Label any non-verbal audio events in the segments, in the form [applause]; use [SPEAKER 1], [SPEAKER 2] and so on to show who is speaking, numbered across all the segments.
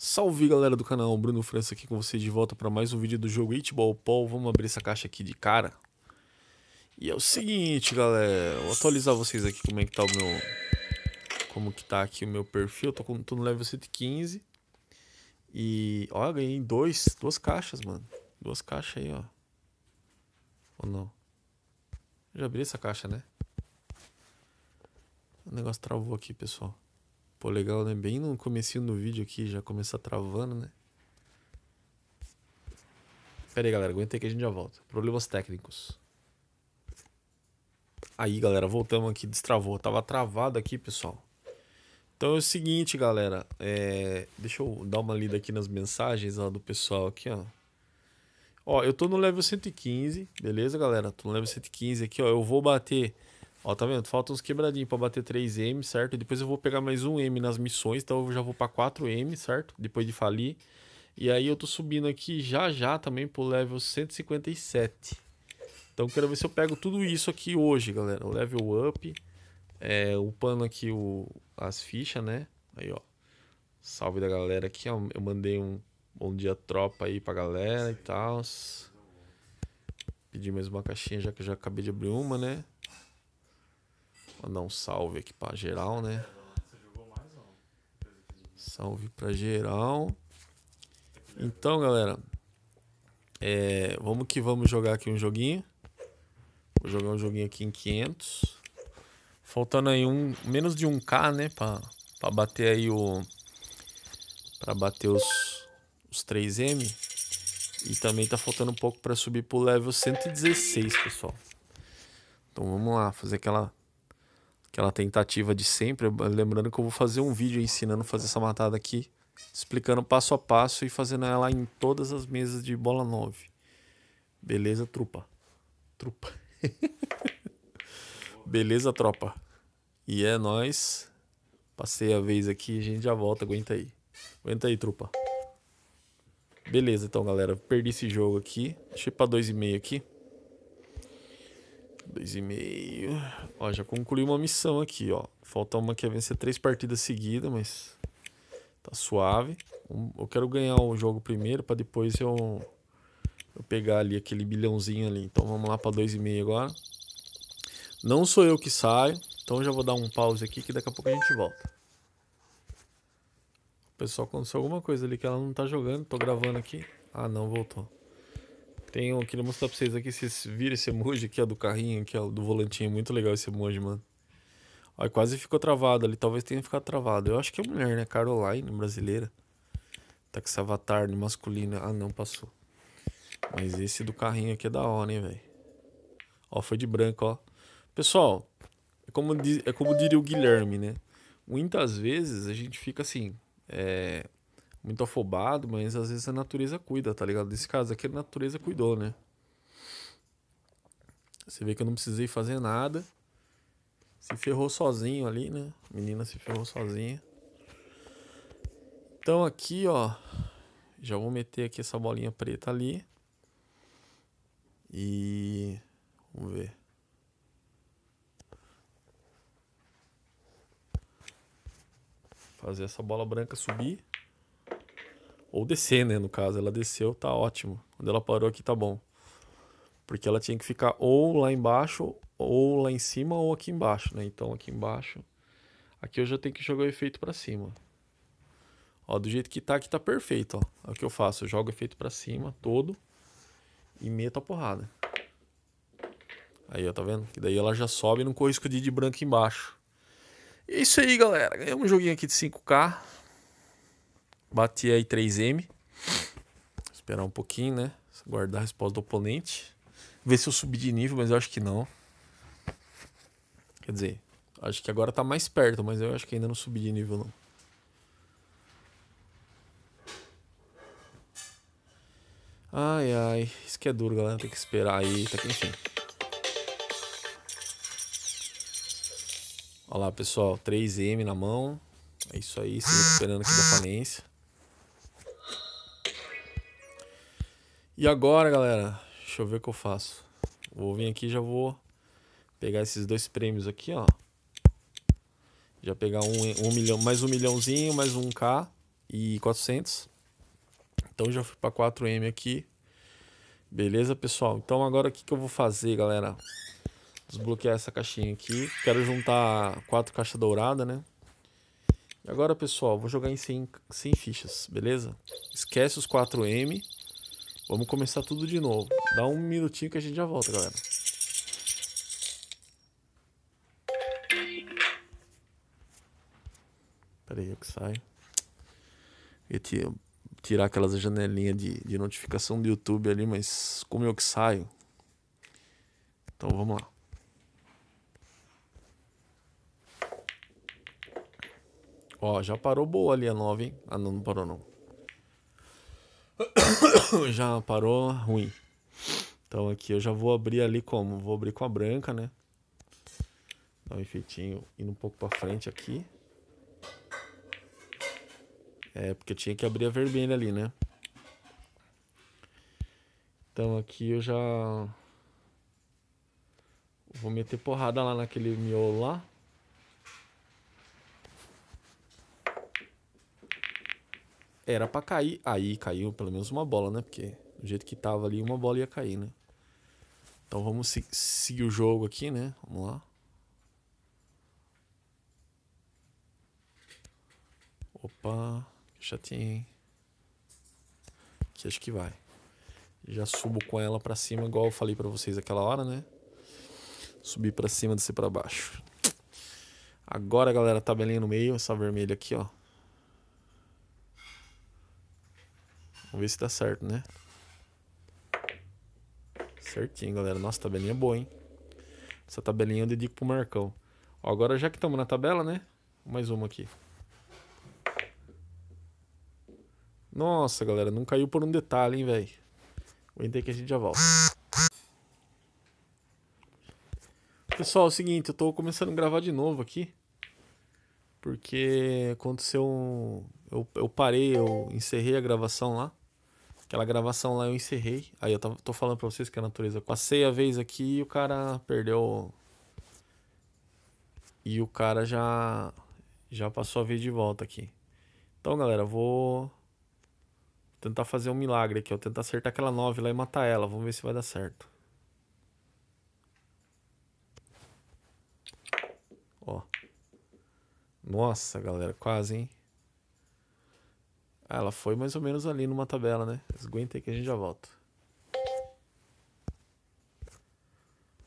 [SPEAKER 1] Salve galera do canal, Bruno França aqui com vocês de volta para mais um vídeo do jogo Itball Paul. Vamos abrir essa caixa aqui de cara. E é o seguinte, galera, vou atualizar vocês aqui como é que tá o meu como que tá aqui o meu perfil. Eu tô com tô no level 115. E ó, ganhei dois, duas caixas, mano. Duas caixas aí, ó. Ou não? já abri essa caixa, né? O negócio travou aqui, pessoal. Pô, legal, né? Bem no comecinho do vídeo aqui, já começar travando, né? Pera aí, galera, aguenta aí que a gente já volta. Problemas técnicos. Aí, galera, voltamos aqui, destravou. Tava travado aqui, pessoal. Então é o seguinte, galera. É... Deixa eu dar uma lida aqui nas mensagens ó, do pessoal aqui, ó. Ó, eu tô no level 115, beleza, galera? Tô no level 115 aqui, ó. Eu vou bater Ó, tá vendo? Faltam uns quebradinhos pra bater 3M, certo? Depois eu vou pegar mais um M nas missões, então eu já vou pra 4M, certo? Depois de falir. E aí eu tô subindo aqui já já também pro level 157. Então quero ver se eu pego tudo isso aqui hoje, galera. O level up, é, upando aqui o, as fichas, né? Aí, ó. Salve da galera aqui, ó. Eu mandei um bom dia tropa aí pra galera e tal. Pedi mais uma caixinha, já que eu já acabei de abrir uma, né? Mandar um salve aqui pra geral, né? Salve pra geral. Então, galera. É, vamos que vamos jogar aqui um joguinho. Vou jogar um joguinho aqui em 500. Faltando aí um, menos de 1k, né? Pra, pra bater aí o... Pra bater os, os 3M. E também tá faltando um pouco pra subir pro level 116, pessoal. Então vamos lá, fazer aquela aquela tentativa de sempre. Lembrando que eu vou fazer um vídeo ensinando a fazer essa matada aqui, explicando passo a passo e fazendo ela em todas as mesas de bola 9. Beleza, trupa? Trupa. [laughs] Beleza, tropa? E é nós. Passei a vez aqui, a gente já volta, aguenta aí. Aguenta aí, trupa. Beleza, então, galera. Perdi esse jogo aqui. Deixei pra 2,5 aqui. Dois e meio. Ó, já concluí uma missão aqui, ó. Falta uma que é vencer três partidas seguidas, mas tá suave. Eu quero ganhar o jogo primeiro para depois eu, eu pegar ali aquele bilhãozinho ali. Então vamos lá para dois e meio agora. Não sou eu que saio, então já vou dar um pause aqui que daqui a pouco a gente volta. O pessoal aconteceu alguma coisa ali que ela não tá jogando, tô gravando aqui. Ah, não, voltou. Tem um, queria mostrar pra vocês aqui, vocês viram esse emoji aqui, ó, do carrinho, aqui, ó, do volantinho. Muito legal esse emoji, mano. Ó, quase ficou travado ali, talvez tenha ficado travado. Eu acho que é mulher, né? Caroline, brasileira. Tá com esse avatar de masculino. Ah, não, passou. Mas esse do carrinho aqui é da hora, hein, velho. Ó, foi de branco, ó. Pessoal, é como, diz, é como diria o Guilherme, né? Muitas vezes a gente fica assim, é, muito afobado, mas às vezes a natureza cuida, tá ligado? Nesse caso aqui a natureza cuidou, né? Você vê que eu não precisei fazer nada. Se ferrou sozinho ali, né? A menina se ferrou sozinha. Então aqui, ó. Já vou meter aqui essa bolinha preta ali. E... Vamos ver. Fazer essa bola branca subir. Ou descer, né? No caso, ela desceu, tá ótimo. Quando ela parou aqui, tá bom. Porque ela tinha que ficar ou lá embaixo, ou lá em cima, ou aqui embaixo, né? Então aqui embaixo. Aqui eu já tenho que jogar o efeito para cima. Ó, do jeito que tá, aqui tá perfeito, ó. É o que eu faço, eu jogo o efeito para cima todo e meto a porrada. Aí, ó, tá vendo? Que daí ela já sobe e não corre escudinho de branco embaixo. É isso aí, galera. Ganhamos é um joguinho aqui de 5K. Bati aí 3M. esperar um pouquinho, né? Guardar a resposta do oponente. Ver se eu subi de nível, mas eu acho que não. Quer dizer, acho que agora tá mais perto, mas eu acho que ainda não subi de nível, não. Ai, ai. Isso que é duro, galera. Tem que esperar aí. Tá quentinho Olha lá, pessoal. 3M na mão. É isso aí. Se recuperando aqui da falência. E agora, galera, deixa eu ver o que eu faço. Vou vir aqui já vou pegar esses dois prêmios aqui, ó. Já pegar um, um milhão, mais um milhãozinho, mais um K e 400. Então já fui para 4M aqui. Beleza, pessoal? Então agora o que, que eu vou fazer, galera? Desbloquear essa caixinha aqui. Quero juntar quatro caixas douradas, né? E agora, pessoal, vou jogar em 100, 100 fichas, beleza? Esquece os 4M Vamos começar tudo de novo. Dá um minutinho que a gente já volta, galera. Pera aí, eu que saio. Eu ia tirar aquelas janelinhas de, de notificação do YouTube ali, mas como eu que saio. Então vamos lá. Ó, já parou boa ali a 9, hein? Ah, não, não parou não. [coughs] já parou ruim. Então aqui eu já vou abrir ali como? Vou abrir com a branca, né? Dá um efeitinho indo um pouco para frente aqui. É, porque eu tinha que abrir a vermelha ali, né? Então aqui eu já... Vou meter porrada lá naquele miolo lá. era para cair. Aí caiu pelo menos uma bola, né? Porque do jeito que tava ali, uma bola ia cair, né? Então vamos se seguir o jogo aqui, né? Vamos lá. Opa, que chatinho, hein? Aqui acho que vai. Já subo com ela para cima, igual eu falei para vocês aquela hora, né? Subir para cima, descer para baixo. Agora, galera, tabelinha no meio, essa vermelha aqui, ó. Vamos ver se dá certo, né? Certinho, galera. Nossa, tabelinha boa, hein? Essa tabelinha eu dedico pro Marcão. Ó, agora já que estamos na tabela, né? Mais uma aqui. Nossa, galera, não caiu por um detalhe, hein, velho? Aguentei que a gente já volta. Pessoal, é o seguinte, eu tô começando a gravar de novo aqui. Porque aconteceu um... Eu, eu parei, eu encerrei a gravação lá. Aquela gravação lá eu encerrei. Aí eu tô falando pra vocês que a natureza. Passei a vez aqui e o cara perdeu. E o cara já. Já passou a vez de volta aqui. Então, galera, vou. Tentar fazer um milagre aqui, ó. Tentar acertar aquela 9 lá e matar ela. Vamos ver se vai dar certo. Ó. Nossa, galera, quase, hein? Ah, ela foi mais ou menos ali numa tabela, né? Aguenta aí que a gente já volta.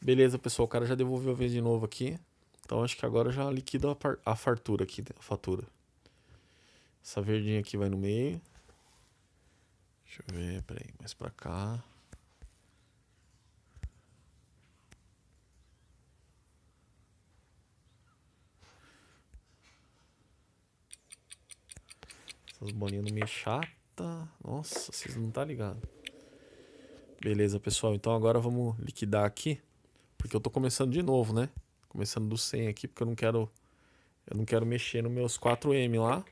[SPEAKER 1] Beleza, pessoal. O cara já devolveu a vez de novo aqui. Então acho que agora já liquida a, a fartura aqui, a fatura. Essa verdinha aqui vai no meio. Deixa eu ver, peraí, mais pra cá. Essas bolinhas do meio chata. Nossa, vocês não tá ligado. Beleza, pessoal. Então agora vamos liquidar aqui. Porque eu tô começando de novo, né? Começando do 100 aqui, porque eu não quero... Eu não quero mexer nos meus 4M lá.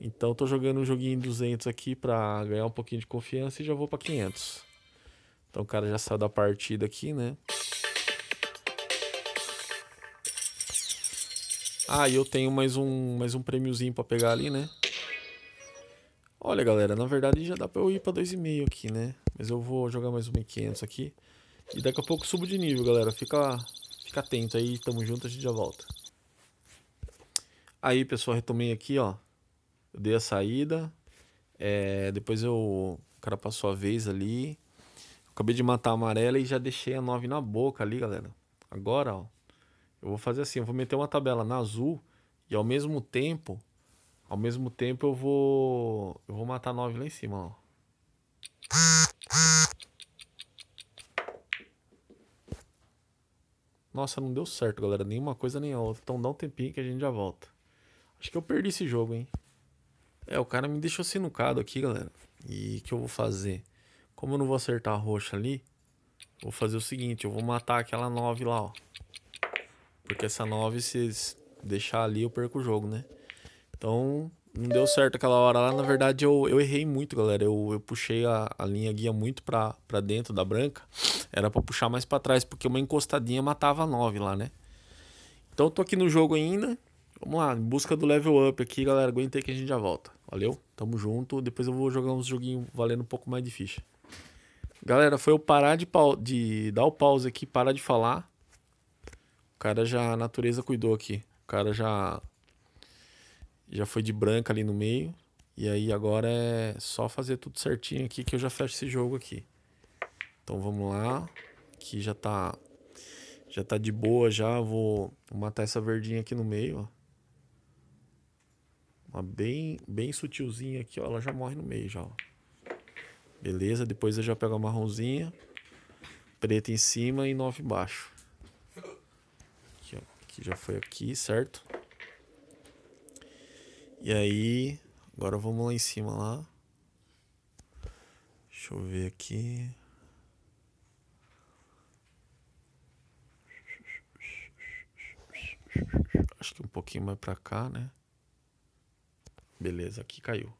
[SPEAKER 1] Então eu tô jogando um joguinho em 200 aqui pra ganhar um pouquinho de confiança e já vou pra 500. Então o cara já saiu da partida aqui, né? Ah, e eu tenho mais um, mais um prêmiozinho pra pegar ali, né? Olha, galera, na verdade já dá pra eu ir pra 2,5 aqui, né? Mas eu vou jogar mais 1,500 aqui. E daqui a pouco subo de nível, galera. Fica, fica atento aí, tamo junto, a gente já volta. Aí, pessoal, retomei aqui, ó. Eu dei a saída. É, depois eu... O cara passou a vez ali. Acabei de matar a amarela e já deixei a 9 na boca ali, galera. Agora, ó. Eu vou fazer assim, eu vou meter uma tabela na azul e ao mesmo tempo ao mesmo tempo eu vou. Eu vou matar nove lá em cima, ó. Nossa, não deu certo, galera. Nenhuma coisa nem a outra. Então dá um tempinho que a gente já volta. Acho que eu perdi esse jogo, hein? É, o cara me deixou sinucado aqui, galera. E o que eu vou fazer? Como eu não vou acertar a roxa ali, vou fazer o seguinte, eu vou matar aquela 9 lá, ó. Porque essa 9, se deixar ali, eu perco o jogo, né? Então, não deu certo aquela hora lá. Na verdade, eu, eu errei muito, galera. Eu, eu puxei a, a linha guia muito pra, pra dentro da branca. Era pra puxar mais pra trás, porque uma encostadinha matava nove 9 lá, né? Então, eu tô aqui no jogo ainda. Vamos lá, em busca do level up aqui, galera. Aguentei que a gente já volta. Valeu? Tamo junto. Depois eu vou jogar uns joguinhos valendo um pouco mais de ficha. Galera, foi eu parar de, de dar o pause aqui, parar de falar. O cara já, a natureza cuidou aqui. O cara já já foi de branca ali no meio. E aí agora é só fazer tudo certinho aqui que eu já fecho esse jogo aqui. Então vamos lá. Aqui já tá já tá de boa já, vou matar essa verdinha aqui no meio, ó. Uma bem bem sutilzinha aqui, ó, ela já morre no meio já, ó. Beleza? Depois eu já pego a marronzinha, preta em cima e nove embaixo. Aqui, ó. aqui já foi aqui, certo? E aí, agora vamos lá em cima lá. Deixa eu ver aqui. Acho que um pouquinho mais pra cá, né? Beleza, aqui caiu.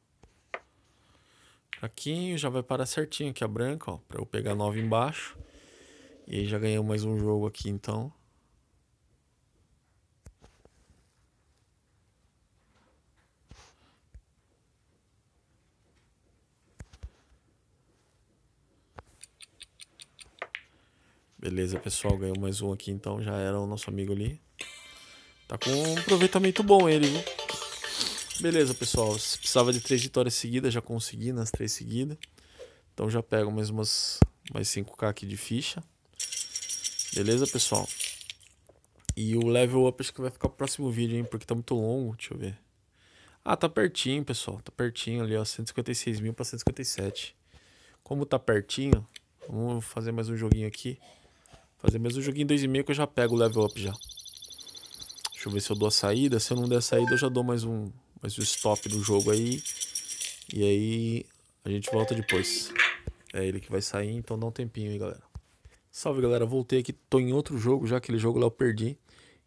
[SPEAKER 1] Aqui já vai parar certinho aqui a branca, ó. Pra eu pegar 9 embaixo. E aí já ganhei mais um jogo aqui, então. Beleza, pessoal, ganhou mais um aqui, então já era o nosso amigo ali. Tá com um aproveitamento bom ele, viu? Beleza, pessoal, se precisava de três vitórias seguidas, já consegui nas três seguidas. Então já pego mais umas mais 5k aqui de ficha. Beleza, pessoal? E o level up acho que vai ficar pro próximo vídeo, hein? Porque tá muito longo, deixa eu ver. Ah, tá pertinho, pessoal. Tá pertinho ali, ó. 156 mil pra 157. Como tá pertinho, vamos fazer mais um joguinho aqui. Fazer mesmo o joguinho 2,5 que eu já pego o level up já. Deixa eu ver se eu dou a saída. Se eu não der a saída, eu já dou mais um, mais um stop do jogo aí. E aí a gente volta depois. É ele que vai sair, então dá um tempinho aí, galera. Salve, galera. Voltei aqui. Tô em outro jogo já. Aquele jogo lá eu perdi.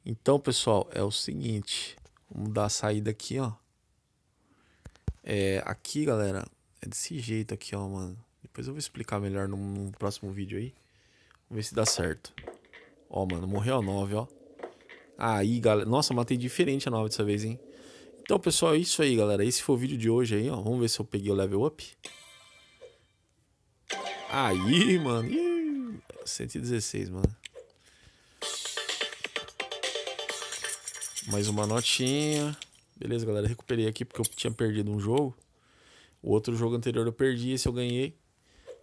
[SPEAKER 1] Então, pessoal, é o seguinte. Vamos dar a saída aqui, ó. É, aqui, galera, é desse jeito aqui, ó, mano. Depois eu vou explicar melhor no, no próximo vídeo aí. Vamos ver se dá certo. Ó, mano, morreu a 9, ó. Aí, galera. Nossa, matei diferente a 9 dessa vez, hein? Então, pessoal, é isso aí, galera. Esse foi o vídeo de hoje aí, ó. Vamos ver se eu peguei o level up. Aí, mano. Ih, 116, mano. Mais uma notinha. Beleza, galera. Recuperei aqui porque eu tinha perdido um jogo. O outro jogo anterior eu perdi, esse eu ganhei.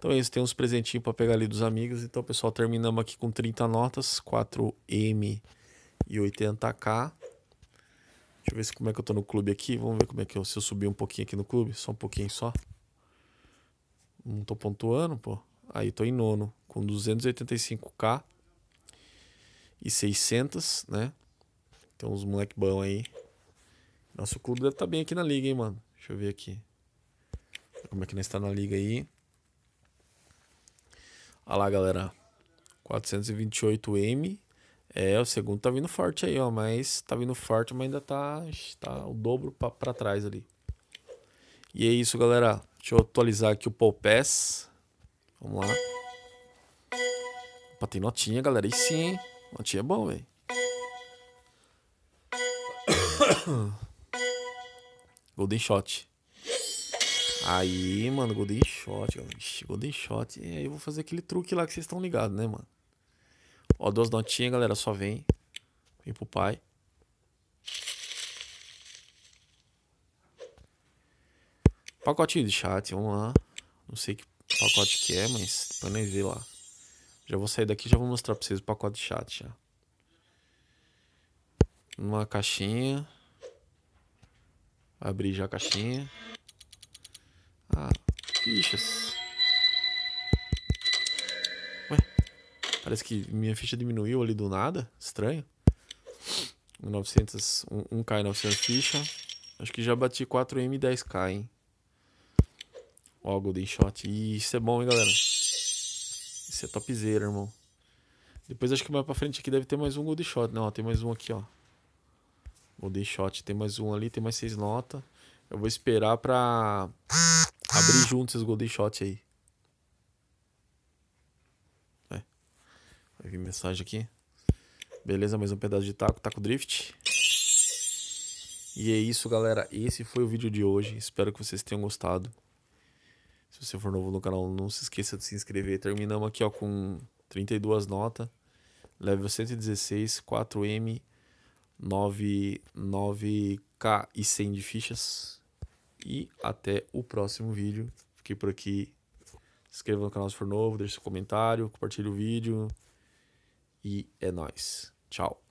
[SPEAKER 1] Então é isso, tem uns presentinhos para pegar ali dos amigos. Então, pessoal, terminamos aqui com 30 notas, 4M e 80K. Deixa eu ver se como é que eu tô no clube aqui. Vamos ver como é que eu, se eu subir um pouquinho aqui no clube, só um pouquinho só. Não tô pontuando, pô. Aí tô em nono com 285k e 600, né? Tem uns moleque bom aí. Nosso clube deve estar tá bem aqui na liga, hein, mano. Deixa eu ver aqui. Como é que nós está na liga aí? Olha lá, galera. 428M. É, o segundo tá vindo forte aí, ó. Mas tá vindo forte, mas ainda tá, tá o dobro pra, pra trás ali. E é isso, galera. Deixa eu atualizar aqui o Paul Pass. Vamos lá. Opa, tem notinha, galera. E sim, hein? Notinha é bom, velho. [coughs] Golden Shot. Aí, mano, Golden Shot. Ixi, Golden Shot. E aí eu vou fazer aquele truque lá que vocês estão ligados, né, mano? Ó, duas notinhas, galera. Só vem. Vem pro pai. Pacote de chat, vamos lá. Não sei que pacote que é, mas pra nem ver lá. Já vou sair daqui e já vou mostrar pra vocês o pacote de chat já. Uma caixinha. Abrir já a caixinha. Tá. Fichas. Ué. Parece que minha ficha diminuiu ali do nada. Estranho. 900, 1k e 900 ficha. Acho que já bati 4M e 10k, hein? Ó, Golden Shot. isso é bom, hein, galera? Isso é topzera, irmão. Depois acho que mais pra frente aqui deve ter mais um Golden Shot. Não, né? ó, tem mais um aqui, ó. Golden Shot. Tem mais um ali, tem mais seis notas. Eu vou esperar pra... Abrir junto esses golden Shots aí. É. Vai vir mensagem aqui. Beleza, mais um pedaço de taco, taco drift. E é isso, galera. Esse foi o vídeo de hoje. Espero que vocês tenham gostado. Se você for novo no canal, não se esqueça de se inscrever. Terminamos aqui ó, com 32 notas. Level 116, 4M, 99K e 100 de fichas. E até o próximo vídeo. fique por aqui. Se inscreva no canal se for novo, deixe seu comentário, compartilhe o vídeo. E é nóis. Tchau.